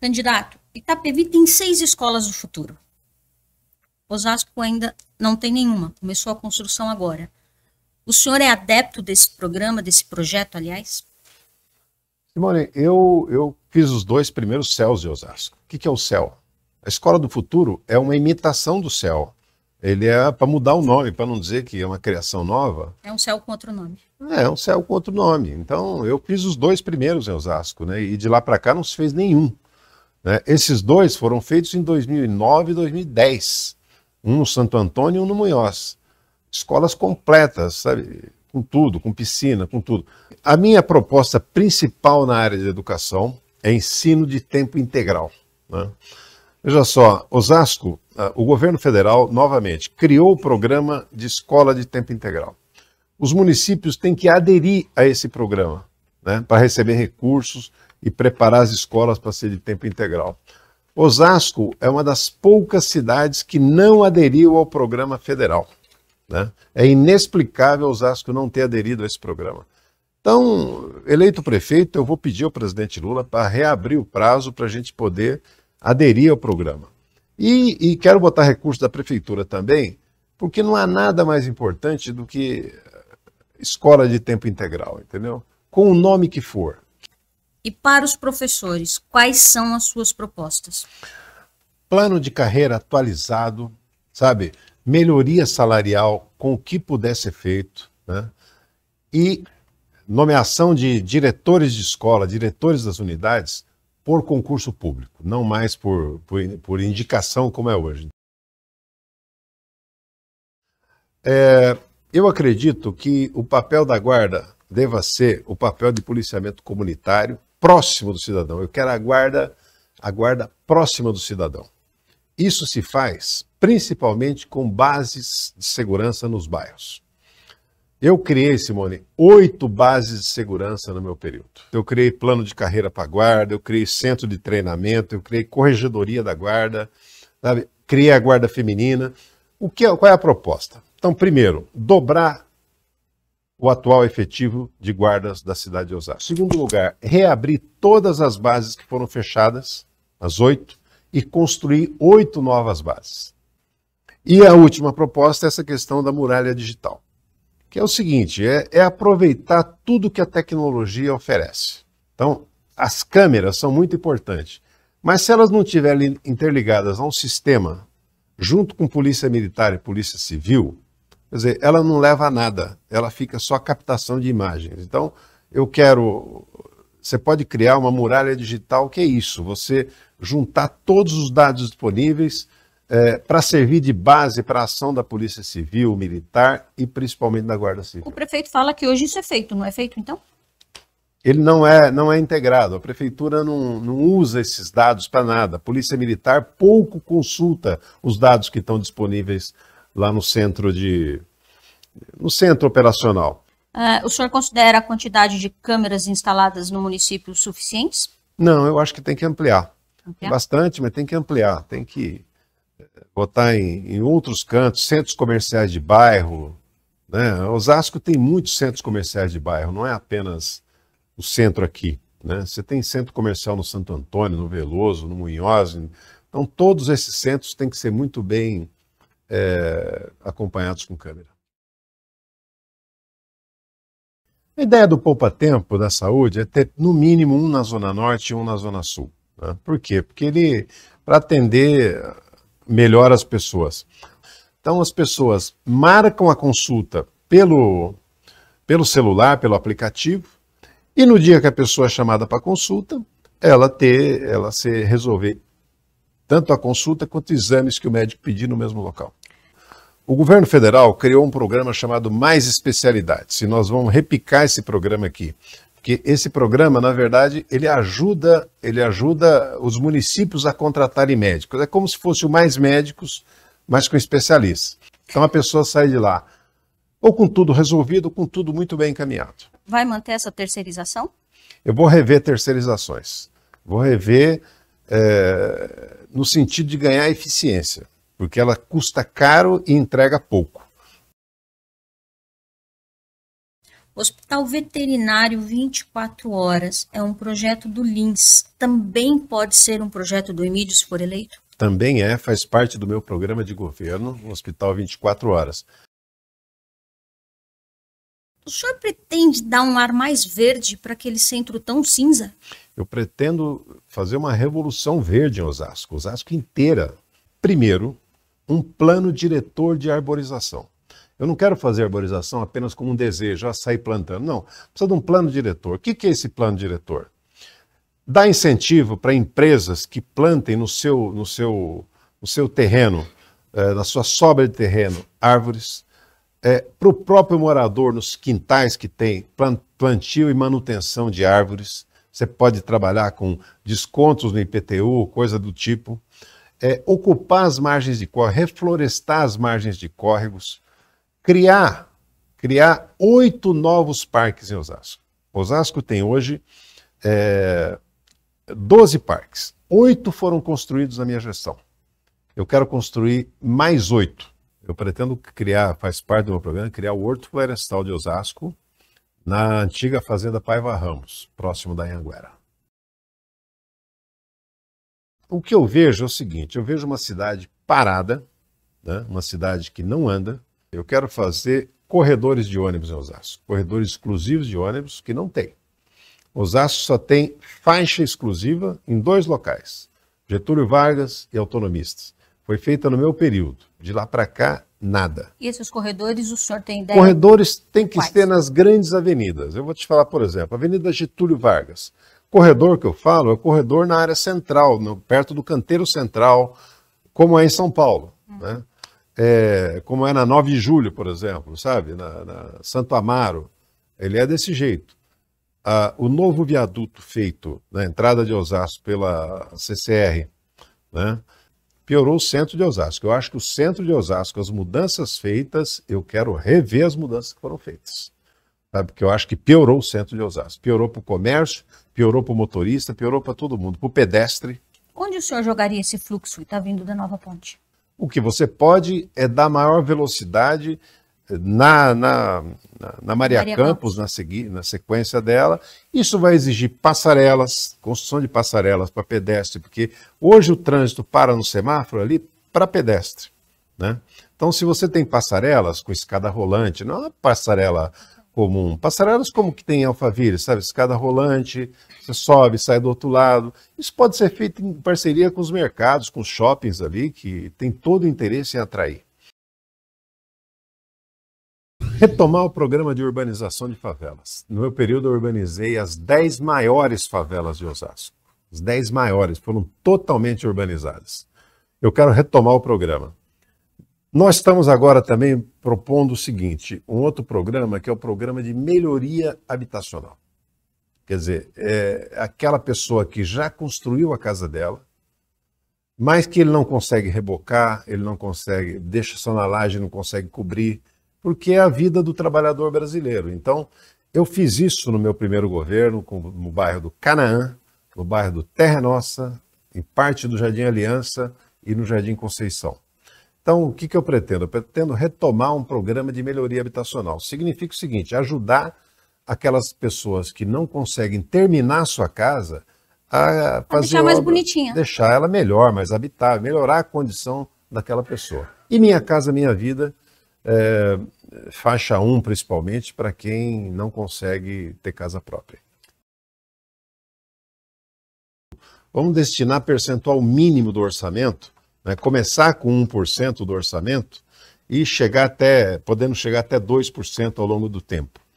Candidato, Itapevi tem seis escolas do futuro. Osasco ainda não tem nenhuma, começou a construção agora. O senhor é adepto desse programa, desse projeto, aliás? Simone, eu, eu fiz os dois primeiros céus de Osasco. O que, que é o céu? A escola do futuro é uma imitação do céu. Ele é para mudar o nome, para não dizer que é uma criação nova. É um céu com outro nome. É, é um céu com outro nome. Então, eu fiz os dois primeiros em Osasco, né? E de lá para cá não se fez nenhum. Né? Esses dois foram feitos em 2009 e 2010, um no Santo Antônio e um no Munhoz. Escolas completas, sabe? com tudo, com piscina, com tudo. A minha proposta principal na área de educação é ensino de tempo integral. Né? Veja só, Osasco, ah, o governo federal, novamente, criou o programa de escola de tempo integral. Os municípios têm que aderir a esse programa né, para receber recursos e preparar as escolas para ser de tempo integral. Osasco é uma das poucas cidades que não aderiu ao programa federal. Né? É inexplicável Osasco não ter aderido a esse programa. Então, eleito prefeito, eu vou pedir ao presidente Lula para reabrir o prazo para a gente poder aderir ao programa. E, e, quero botar recurso da prefeitura também, porque não há nada mais importante do que escola de tempo integral, entendeu? Com o nome que for. E para os professores, quais são as suas propostas? Plano de carreira atualizado, sabe? Melhoria salarial com o que puder ser feito, né? E nomeação de diretores de escola, diretores das unidades, por concurso público, não mais por, por, por indicação como é hoje. É, eu acredito que o papel da guarda deva ser o papel de policiamento comunitário, próximo do cidadão, eu quero a guarda, a guarda próxima do cidadão. Isso se faz principalmente com bases de segurança nos bairros. Eu criei, Simone, oito bases de segurança no meu período. Eu criei plano de carreira para a guarda, eu criei centro de treinamento, eu criei corregedoria da guarda, sabe? criei a guarda feminina. O que, é, qual é a proposta? Então, primeiro, dobrar o atual efetivo de guardas da cidade de Osasco. Segundo lugar, reabrir todas as bases que foram fechadas, as oito, e construir oito novas bases. E a última proposta é essa questão da muralha digital, que é o seguinte: é, é aproveitar tudo que a tecnologia oferece. Então, as câmeras são muito importantes, mas se elas não estiverem interligadas a um sistema, junto com polícia militar e polícia civil, Quer dizer, ela não leva a nada, ela fica só captação de imagens. Então, eu quero. Você pode criar uma muralha digital, que é isso, você juntar todos os dados disponíveis é, para servir de base para a ação da Polícia Civil, Militar e principalmente da Guarda Civil. O prefeito fala que hoje isso é feito, não é feito então? Ele não é, não é integrado, a prefeitura não, não usa esses dados para nada. A Polícia Militar pouco consulta os dados que estão disponíveis lá no centro de no centro operacional. Uh, o senhor considera a quantidade de câmeras instaladas no município suficientes? Não, eu acho que tem que ampliar. ampliar? Bastante, mas tem que ampliar. Tem que eh, botar em, em outros cantos, centros comerciais de bairro. Né? Osasco tem muitos centros comerciais de bairro, não é apenas o centro aqui. Né? Você tem centro comercial no Santo Antônio, no Veloso, no Munhoz. Então, todos esses centros têm que ser muito bem é, acompanhados com câmera. A ideia do poupa-tempo da saúde é ter, no mínimo, um na Zona Norte e um na Zona Sul. Né? Por quê? Porque ele, para atender melhor as pessoas. Então, as pessoas marcam a consulta pelo, pelo celular, pelo aplicativo, e no dia que a pessoa é chamada para consulta, ela ter, ela se resolver tanto a consulta quanto exames que o médico pedir no mesmo local. O governo federal criou um programa chamado Mais Especialidades, e nós vamos repicar esse programa aqui. Porque esse programa, na verdade, ele ajuda, ele ajuda os municípios a contratarem médicos. É como se fosse o Mais Médicos, mas com especialistas. Então a pessoa sai de lá ou com tudo resolvido, ou com tudo muito bem encaminhado. Vai manter essa terceirização? Eu vou rever terceirizações. Vou rever é, no sentido de ganhar eficiência porque ela custa caro e entrega pouco. Hospital Veterinário 24 Horas é um projeto do LINS. Também pode ser um projeto do Emílio, se for eleito? Também é, faz parte do meu programa de governo, Hospital 24 Horas. O senhor pretende dar um ar mais verde para aquele centro tão cinza? Eu pretendo fazer uma revolução verde em Osasco, Osasco inteira. Primeiro, um plano diretor de arborização. Eu não quero fazer arborização apenas como um desejo, já ah, sair plantando. Não, precisa de um plano diretor. O que é esse plano diretor? Dá incentivo para empresas que plantem no seu, no seu, no seu terreno, eh, na sua sobra de terreno, árvores. É, para o próprio morador, nos quintais que tem, plantio e manutenção de árvores. Você pode trabalhar com descontos no IPTU, coisa do tipo é, ocupar as margens de córrego, reflorestar as margens de córregos, criar criar oito novos parques em Osasco. Osasco tem hoje é, 12 parques. Oito foram construídos na minha gestão. Eu quero construir mais oito. Eu pretendo criar, faz parte do meu programa, criar o Horto Florestal de Osasco, na antiga Fazenda Paiva Ramos, próximo da Anhanguera o que eu vejo é o seguinte: eu vejo uma cidade parada, né? uma cidade que não anda. Eu quero fazer corredores de ônibus em Osasco, corredores exclusivos de ônibus que não tem. Osasco só tem faixa exclusiva em dois locais: Getúlio Vargas e Autonomistas. Foi feita no meu período. De lá para cá, nada. E esses corredores, o senhor tem ideia? Corredores tem que Quais? nas grandes avenidas. Eu vou te falar, por exemplo, Avenida Getúlio Vargas. Corredor que eu falo é o corredor na área central, no, perto do canteiro central, como é em São Paulo, uhum. né? É, como é na 9 de julho, por exemplo, sabe? Na, na Santo Amaro. Ele é desse jeito. Ah, o novo viaduto feito na entrada de Osasco pela CCR, né? piorou o centro de Osasco. Eu acho que o centro de Osasco, as mudanças feitas, eu quero rever as mudanças que foram feitas sabe? Porque eu acho que piorou o centro de Osasco. Piorou para o comércio, piorou para o motorista, piorou para todo mundo, para o pedestre. Onde o senhor jogaria esse fluxo que está vindo da nova ponte? O que você pode é dar maior velocidade eh, na, na, na, na Maria, Maria, Campos, Campos. Na, segui, na sequência dela. Isso vai exigir passarelas, construção de passarelas para pedestre, porque hoje o trânsito para no semáforo ali para pedestre. Né? Então, se você tem passarelas com escada rolante, não é uma passarela comum. Passarelas como que tem em Alphaville, sabe? Escada rolante, você sobe, sai do outro lado. Isso pode ser feito em parceria com os mercados, com os shoppings ali, que tem todo o interesse em atrair. Retomar o programa de urbanização de favelas. No meu período, eu urbanizei as 10 maiores favelas de Osasco. As 10 maiores foram totalmente urbanizadas. Eu quero retomar o programa. Nós estamos agora também propondo o seguinte: um outro programa que é o programa de melhoria habitacional. Quer dizer, é aquela pessoa que já construiu a casa dela, mas que ele não consegue rebocar, ele não consegue, deixa só na laje, não consegue cobrir, porque é a vida do trabalhador brasileiro. Então, eu fiz isso no meu primeiro governo, no bairro do Canaã, no bairro do Terra Nossa, em parte do Jardim Aliança e no Jardim Conceição. Então, o que, que eu pretendo? Eu pretendo retomar um programa de melhoria habitacional. Significa o seguinte: ajudar aquelas pessoas que não conseguem terminar sua casa a, a fazer deixar mais bonitinha. Deixar ela melhor, mais habitável, melhorar a condição daquela pessoa. E Minha Casa Minha Vida, é, faixa 1 principalmente, para quem não consegue ter casa própria. Vamos destinar percentual mínimo do orçamento né, começar com 1% do orçamento e chegar até, podendo chegar até 2% ao longo do tempo.